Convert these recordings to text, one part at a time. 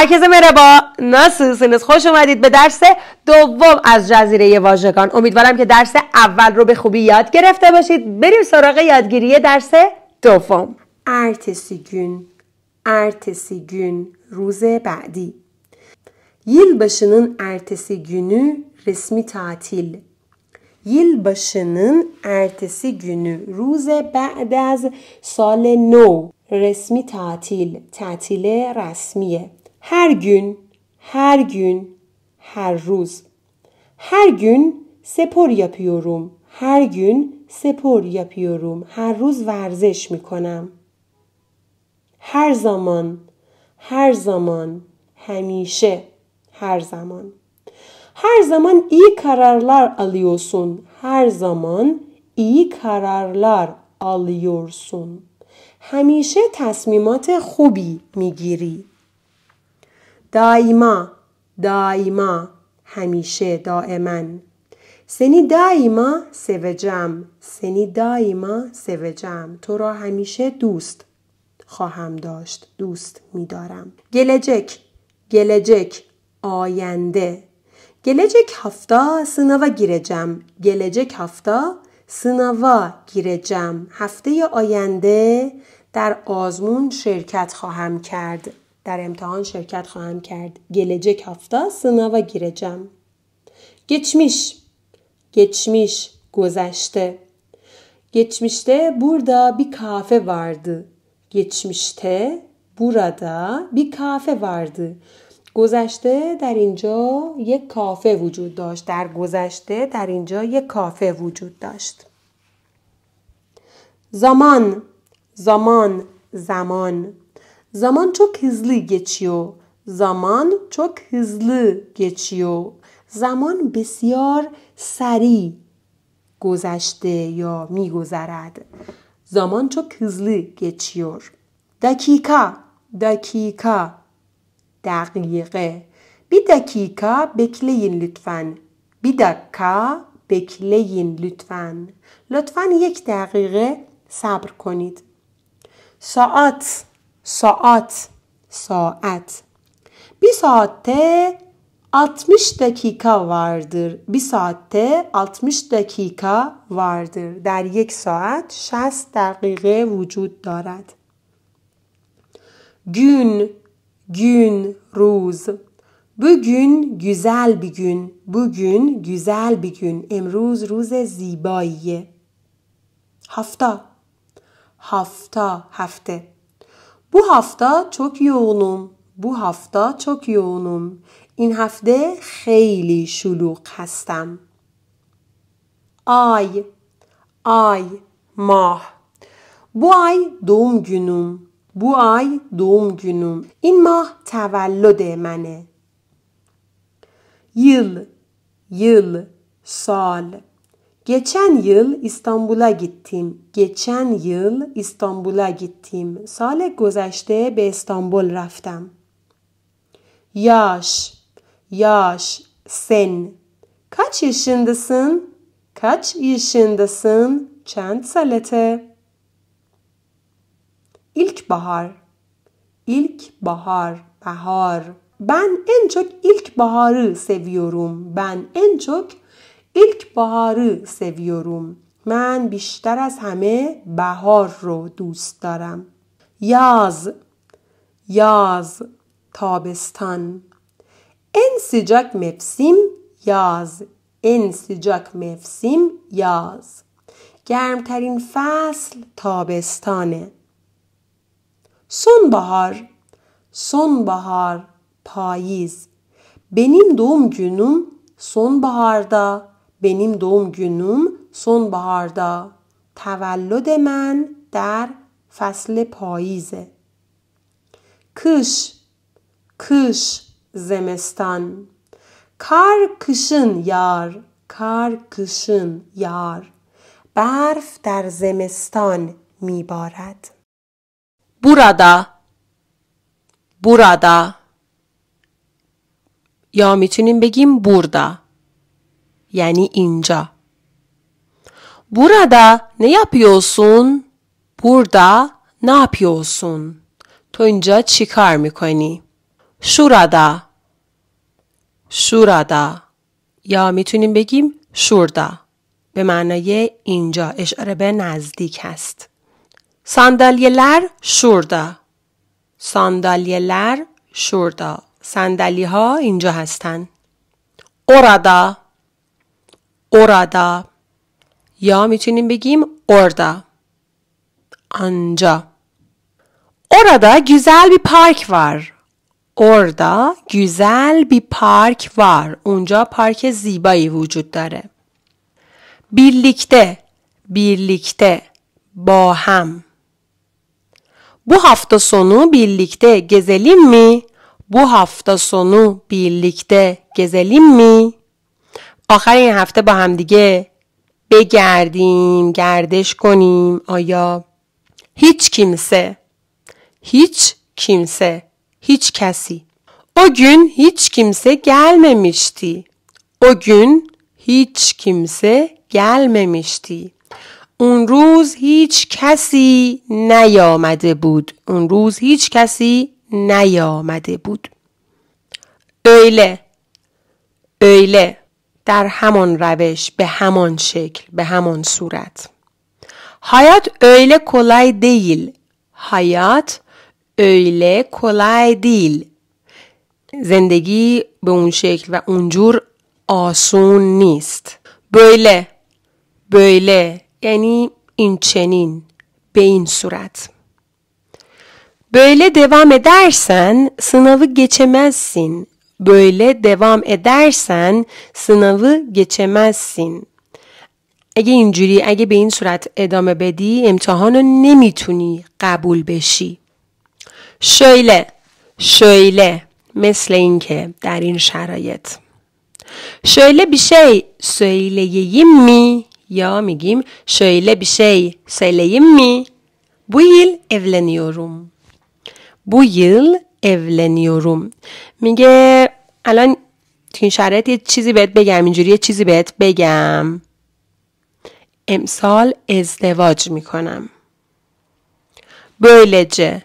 herkese merhaba. Nasılsınız? خوش اومدید به درس دوم از جزیره واژگان. امیدوارم که درس اول رو به خوبی یاد گرفته باشید. بریم سراغ یادگیری درس دوم. ارتسی gün. ارتسی گون روز بعدی. ارتسی گونو رسمی تعطیل. یل باشنن ارتسی günü روز بعد از سال نو رسمی تعطیل تعطیل رسمیه هر گün هر گün هر روز هر گün سپور یاپیوروم هر گün سپور یاپیوروم هر روز ورزش میکنم هر زمان هر زمان همیشه هر زمان هر زمان ای کارارلار آلیوسون هر زمان ای کارارلار آلیورسون همیشه تصمیمات خوبی میگیری دایما دایما همیشه دائما سنی دایما سوجم سنی دایما سوجم تو را همیشه دوست خواهم داشت دوست میدارم گلجک گلجک آینده گلجک هفتا سنوا گیرجم گلجک هفتا سنوا گیرجم هفته آینده در آزمون شرکت خواهم کرد در امتحان شرکت خواهم کرد. گلجه کفتا سناوا گیرجم. گچمیش گچمیش گذشته گچمیشته بوردا بی کافه وارد گچمیشته بورادا بی کافه وارد گذشته در اینجا یک کافه وجود داشت در گذشته در اینجا یک کافه وجود داشت زمان زمان زمان Zaman çok hızlı geçiyor. Zaman çok hızlı geçiyor. زمان بسیار سریع گذشته یا میگذرد زمان چوک هزلی گچیور دکیکا دکیکا دقیقه بی دکیکا بکلین لطفاً. بی دکا بکلین لطفاً. لطفا یک دقیقه صبر کنید ساعت ساعت ساعت بی ساعت 60 دقیقه واردر بی ساعت 60 دقیقه واردر در یک ساعت 60 دقیقه وجود دارد گون گون روز بگون گزل بگون بگون گزل بگون امروز روز زیباییه هفته هفته هفته Bu hafta çok yoğunum. Bu hafta çok yoğunum. این هفته خیلی شلوغ هستم. آی آی ماه بو آی دوم گنوم. بو آی دوم گنوم. این ماه تولد منه. یل یل سال Geçen yıl İstanbul'a gittim. Geçen yıl İstanbul'a gittim. Sal گذشته به İstanbul رفتم. Yaş, yaş, sen. Kaç yaşındasın? Kaç yaşındasın? Çend salete. İlkbahar, ilkbahar, bahar. Ben en çok ilkbaharı seviyorum. Ben en çok ilk baharı seviyorum. من بیشتر از همه bahar رو دوست دارم. Yaz, yaz, تابستان En sıcak mevsim yaz. En sıcak mevsim yaz. Germterin fasl تابستانه. Sonbahar Sonbahar پاییز. Benim doğum günüm sonbaharda دوم دوم سون sonbaharda. تولد من در فصل پاییزه. کش کش زمستان کار کشن یار کار کشن یار برف در زمستان میبارد بورادا بورادا یا میتونیم بگیم بوردا یعنی اینجا. Burada ne yapıyorsun? Burada ne تو اینجا چی کار میکنی؟ شورادا شورادا یا میتونیم بگیم شوردا به معنای اینجا اشاره به نزدیک هست ساندالیلر شوردا ساندالیلر شوردا سندلی ها اینجا هستن اورادا orada. Ya میتونیم بگیم orada. Anca. Orada güzel bir park var. Orada güzel bir park var. Onca park زیبایی وجود داره. Birlikte, birlikte, باهم. Bu hafta sonu birlikte gezelim mi? Bu hafta sonu birlikte gezelim mi? آخر این هفته با همدیگه بگردیم گردش کنیم آیا هیچ کیمسه؟ هیچ کیمسه، هیچ کسی اون gün هیچ کیمسه gelmemişti. اون gün هیچ کیمسه gelmemişti. اون روز هیچ کسی نیامده بود. اون روز هیچ کسی نیامده بود. Öyle. بله. Öyle. بله. در همان روش به همان شکل به همان صورت حیات öyle کلای دیل. حیات öyle کلای دیل. زندگی به اون شکل و اونجور آسون نیست بله، بله، یعنی این چنین به این صورت Böyle devam edersen sınavı geçemezsin. böyle devam edersen sınavı geçemezsin. اگه اینجوری اگه به این صورت ادامه بدی امتحان رو نمیتونی قبول بشی شویله شویله مثل اینکه در این شرایط شویله بیشه سویله می یا میگیم شویله بیشه سویله می بویل yıl بویل اولنیوروم میگه الان تو این شرایط یه چیزی بهت بگم اینجوری یه چیزی بهت بگم امسال ازدواج میکنم بویلجه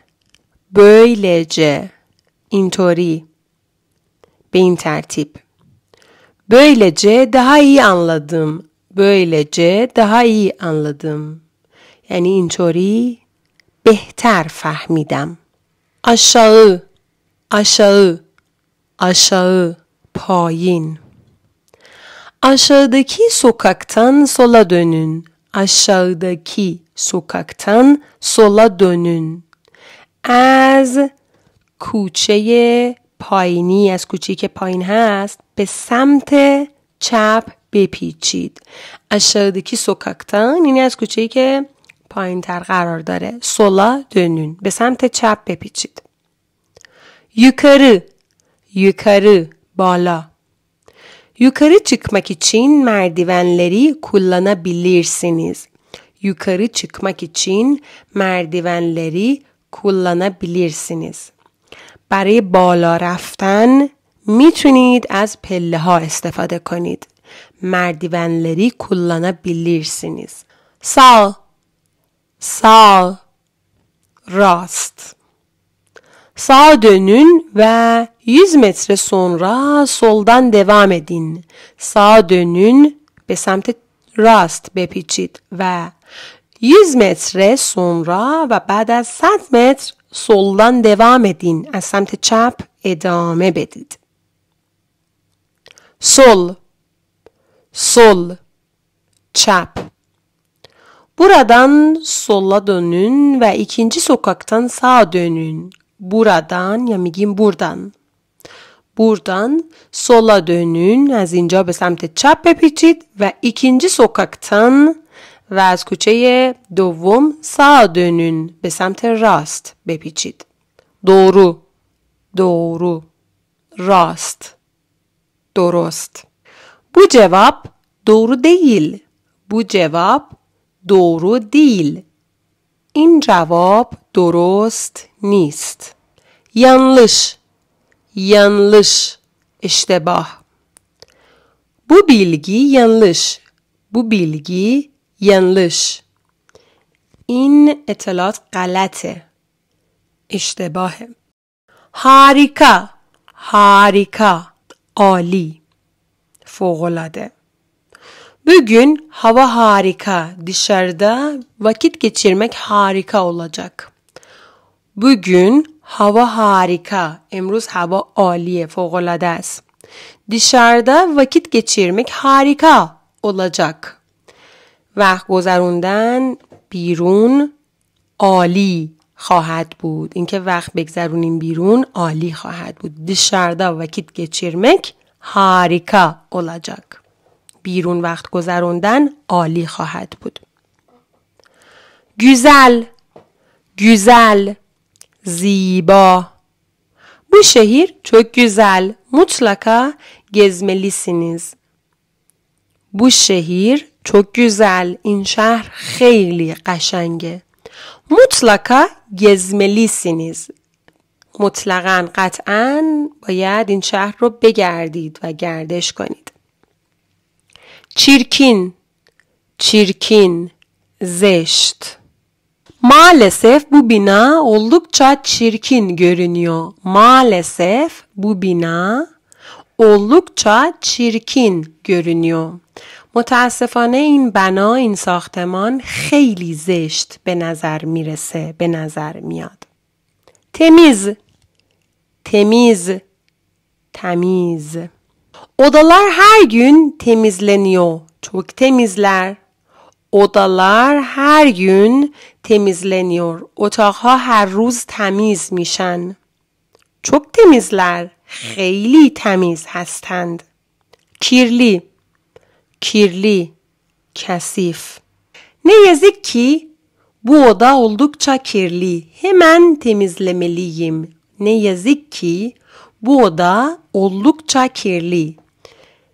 böylece اینطوری به این ترتیب böylece daha iyi anladım böylece ده هایی انلادم یعنی اینطوری بهتر فهمیدم آشاغه aşağı, aşağı, پایین Aşağıdaki sokaktan sola dönün. Aşağıdaki sokaktan sola dönün. از کوچه پایینی از کوچه که پایین هست به سمت چپ بپیچید aşağıdaki سوکاکتان یعنی از کوچه که پایین تر قرار داره سولا دنون به سمت چپ بپیچید Yukarı, yukarı, bala. Yukarı çıkmak için merdivenleri kullanabilirsiniz. Yukarı çıkmak için merdivenleri kullanabilirsiniz. برای بالا رفتن میتونید از پله ها استفاده کنید. merdivenleri kullanabilirsiniz. Sağ, sağ, rast. Sağa dönün ve 100 metre sonra soldan devam edin. Sağa dönün به سمت rast بپیچید ve 100 metre sonra ve بعد 100 metre soldan devam edin. از سمت چپ ادامه بدید. Sol Sol Çap Buradan sola dönün ve ikinci sokaktan sağa dönün. بورادان یا میگیم بوردان بوردان سولا دونون از اینجا به سمت چپ بپیچید و ایکینجی سوکاکتان و از کوچه دوم سا دونون به سمت راست بپیچید دورو دورو راست درست بو جواب دورو دیل بو جواب دورو دیل این جواب درست نیست yanlış yanlış iştebah bu bilgi yanlış bu bilgi yanlış این اطلاعات غلطه اشتباهه harika harika عالی فوقالعاده Bugün hava harika, dışarıda vakit geçirmek harika olacak. Bugün هوا هاریکا امروز هوا عالیه. فوقالعاده است. Dışarıda vakit geçirmek harika olacak. وقت گذروندن بیرون عالی خواهد بود اینکه وقت بگذرونیم بیرون عالی خواهد بود دیشاردا وکیت گچیرمک هاریکا اولاجاک بیرون وقت گذروندن عالی خواهد بود گوزل گوزل زیبا بو شهیر چو گزل مطلقا گزملیسینیز بو شهیر چو گزل این شهر خیلی قشنگه مطلقا گزملیسینیز مطلقا قطعا باید این شهر رو بگردید و گردش کنید چیرکین چیرکین زشت Maalesef bu bina oldukça çirkin görünüyor. Maalesef bu bina oldukça çirkin görünüyor. متاسفانه این بنا این ساختمان خیلی زشت به نظر میرسه به نظر میاد تمیز تمیز تمیز Odalar her gün temizleniyor. Çok temizler. Odalar her gün temizleniyor. Otaqha her ruz temiz mişen. Çok temizler. Xeyli temiz hastend. Kirli. Kirli. Kasif. Ne yazık ki bu oda oldukça kirli. Hemen temizlemeliyim. Ne yazık ki bu oda oldukça kirli.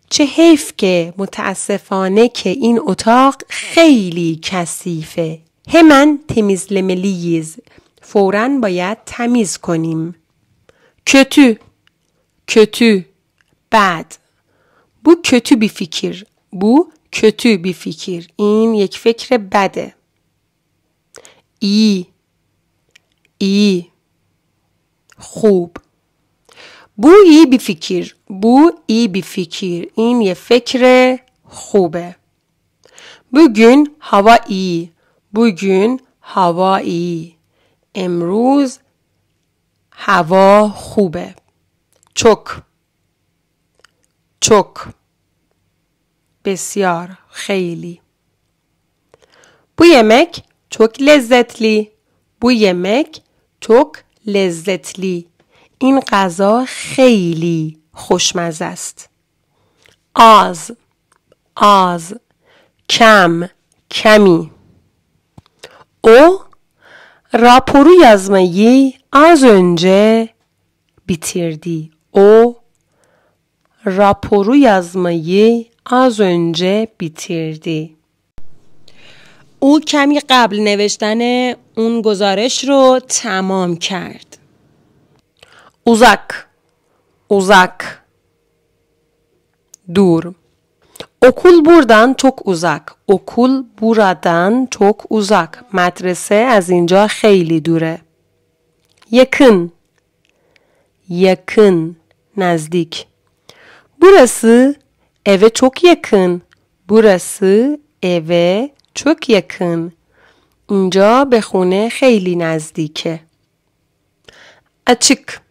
چه حیف که متاسفانه که این اتاق خیلی کثیفه. همن تمیز لملیز. فورا باید تمیز کنیم. کتو کتو بعد بو کتو بی فکر بو کتو بی فکر این یک فکر بده ای ای خوب بویی بی فکر ای بی فکر این یه فکر خوبه بگن هوا ای بگن هوا ایی. امروز هوا خوبه چک چک بسیار خیلی بو یمک چک لذتلی بو یمک چک لذتلی این غذا خیلی خوشمزه است آز آز کم کمی او راپورو yazmayı از önce bitirdi. او راپورو yazmayı از önce bitirdi. او کمی قبل نوشتن اون گزارش رو تمام کرد. uzak, uzak, dur. Okul buradan çok uzak. Okul buradan çok uzak. مدرسه az inca خیلی dure. yakın yakın nazdik. burası eve çok yakın burası eve çok yakın اینجا به خونه خیلی نزدیکه açık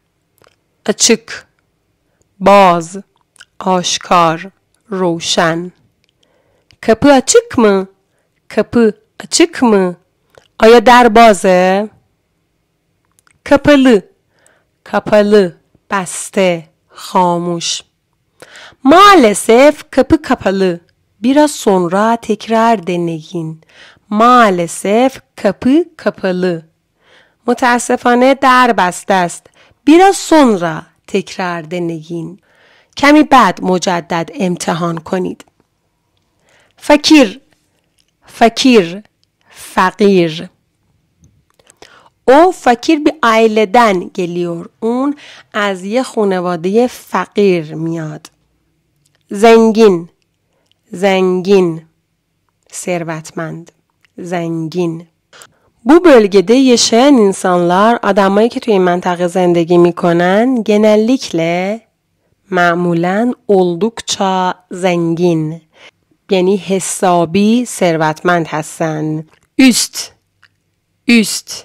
açık, baz, aşkar, roşen. Kapı açık mı? Kapı açık mı? Aya derbaze. Kapalı, kapalı, beste, hamuş. Maalesef kapı kapalı. Biraz sonra tekrar deneyin. Maalesef kapı kapalı. متاسفانه در بسته است. سن سونرا تکرار deneyin. کمی بعد مجدد امتحان کنید. فکیر فکیر فقیر او فکیر به aileden geliyor. اون از یه خانواده فقیر میاد. زنگین زنگین ثروتمند زنگین Bu bölgede yaşayan insanlar, adamایی ki توی این منطقه زندگی میکنن genellikle معمولا oldukça zengin yani حسابی ثروتمند هستند. üst üst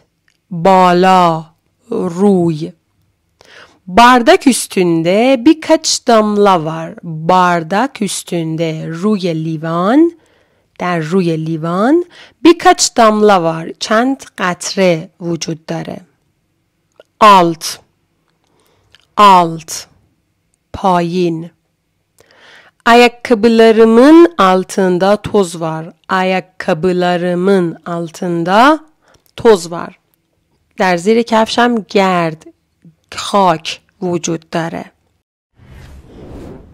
bala, روی bardak üstünde birkaç damla var. Bardak üstünde ruye livan در روی لیوان بیکچ داملا وار چند قطره وجود داره آلت آلت پایین Ayakkabılarımın altında toz var. Ayakkabılarımın altında toz var. در زیر کفشم گرد خاک وجود داره.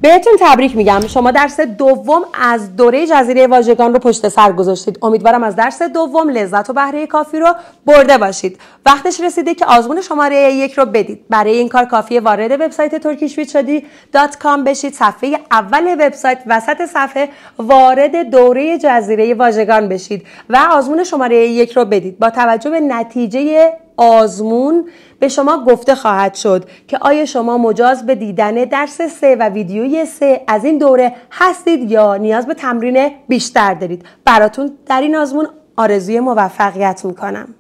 بهتون تبریک میگم شما درس دوم از دوره جزیره واژگان رو پشت سر گذاشتید امیدوارم از درس دوم لذت و بهره کافی رو برده باشید وقتش رسیده که آزمون شماره یک رو بدید برای این کار کافی وارد وبسایت turkishwitchadi.com بشید صفحه اول وبسایت وسط صفحه وارد دوره جزیره واژگان بشید و آزمون شماره یک رو بدید با توجه به نتیجه آزمون به شما گفته خواهد شد که آیا شما مجاز به دیدن درس سه و ویدیوی سه از این دوره هستید یا نیاز به تمرین بیشتر دارید براتون در این آزمون آرزوی موفقیت میکنم